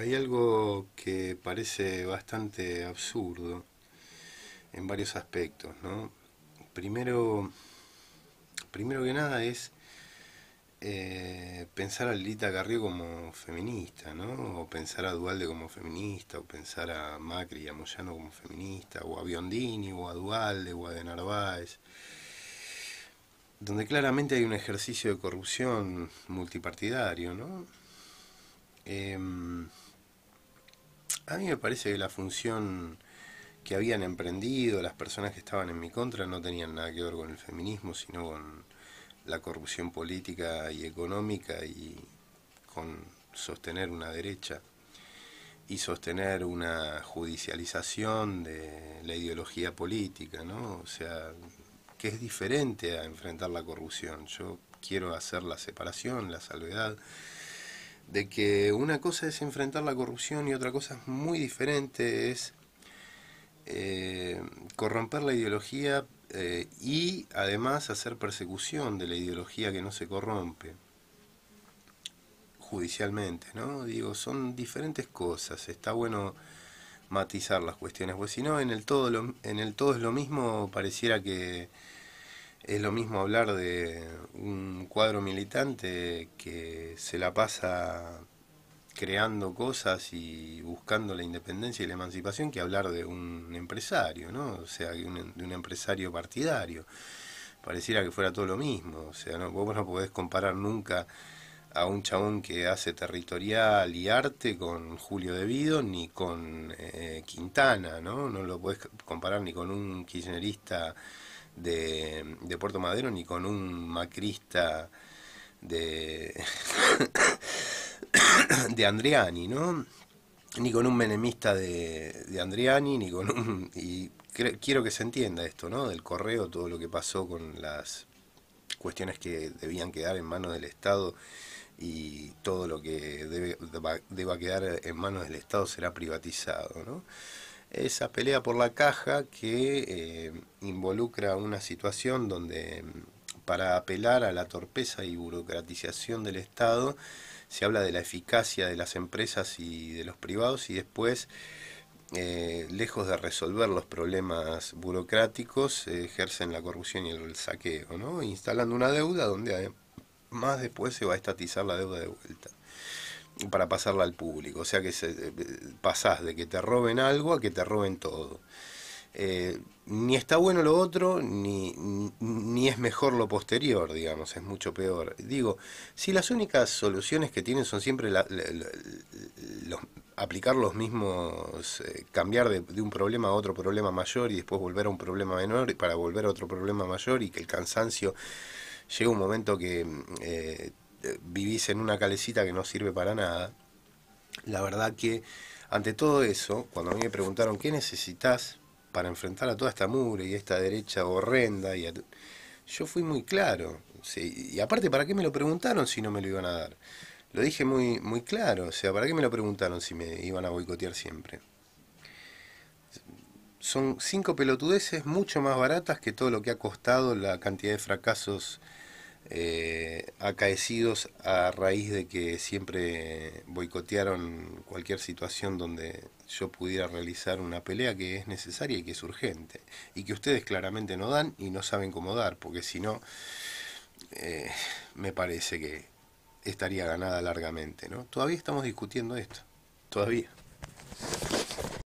Hay algo que parece bastante absurdo en varios aspectos, ¿no? Primero, primero que nada es eh, pensar a Lita Carrió como feminista, ¿no? O pensar a Dualde como feminista, o pensar a Macri y a Moyano como feminista, o a Biondini, o a Dualde, o a De Narváez, donde claramente hay un ejercicio de corrupción multipartidario, ¿no? Em, a mí me parece que la función que habían emprendido las personas que estaban en mi contra no tenían nada que ver con el feminismo, sino con la corrupción política y económica y con sostener una derecha y sostener una judicialización de la ideología política, ¿no? O sea, que es diferente a enfrentar la corrupción. Yo quiero hacer la separación, la salvedad de que una cosa es enfrentar la corrupción y otra cosa muy diferente es eh, corromper la ideología eh, y además hacer persecución de la ideología que no se corrompe judicialmente, ¿no? Digo, son diferentes cosas, está bueno matizar las cuestiones, porque si no en el todo en el todo es lo mismo pareciera que es lo mismo hablar de un cuadro militante que se la pasa creando cosas y buscando la independencia y la emancipación que hablar de un empresario, ¿no? O sea, de un, empresario partidario. Pareciera que fuera todo lo mismo. O sea, no, vos no podés comparar nunca a un chabón que hace territorial y arte con Julio De Vido ni con eh, Quintana, ¿no? No lo podés comparar ni con un kirchnerista de, de Puerto Madero ni con un macrista de, de Andriani, ¿no? Ni con un menemista de, de Andriani, ni con Y quiero que se entienda esto, ¿no? Del correo, todo lo que pasó con las cuestiones que debían quedar en manos del Estado y todo lo que deba, quedar en manos del Estado será privatizado, ¿no? esa pelea por la caja que eh, involucra una situación donde mm, para apelar a la torpeza y burocratización del Estado se habla de la eficacia de las empresas y de los privados y después, eh, lejos de resolver los problemas burocráticos, se ejercen la corrupción y el saqueo, ¿no? instalando una deuda donde más después se va a estatizar la deuda de vuelta para pasarla al público. O sea que se, eh, pasás de que te roben algo a que te roben todo. Eh, ni está bueno lo otro, ni, es mejor lo posterior, digamos, es mucho peor. Digo, si las únicas soluciones que tienen son siempre aplicar los mismos, eh, cambiar de, un problema a otro problema mayor y después volver a un problema menor y para volver a otro problema mayor y que el cansancio llega un momento que... Eh, vivís en una calecita que no sirve para nada, la verdad que ante todo eso, cuando a mí me preguntaron qué necesitas para enfrentar a toda esta mugre y esta derecha horrenda, y yo fui muy claro. y aparte, ¿para qué me lo preguntaron si no me lo iban a dar? Lo dije muy, muy claro, o sea, ¿para qué me lo preguntaron si me iban a boicotear siempre? Son cinco pelotudeces mucho más baratas que todo lo que ha costado la cantidad de fracasos eh, acaecidos a raíz de que siempre boicotearon cualquier situación donde yo pudiera realizar una pelea que es necesaria y que es urgente, y que ustedes claramente no dan y no saben cómo dar, porque si no, eh, me parece que estaría ganada largamente. ¿no? Todavía estamos discutiendo esto, todavía.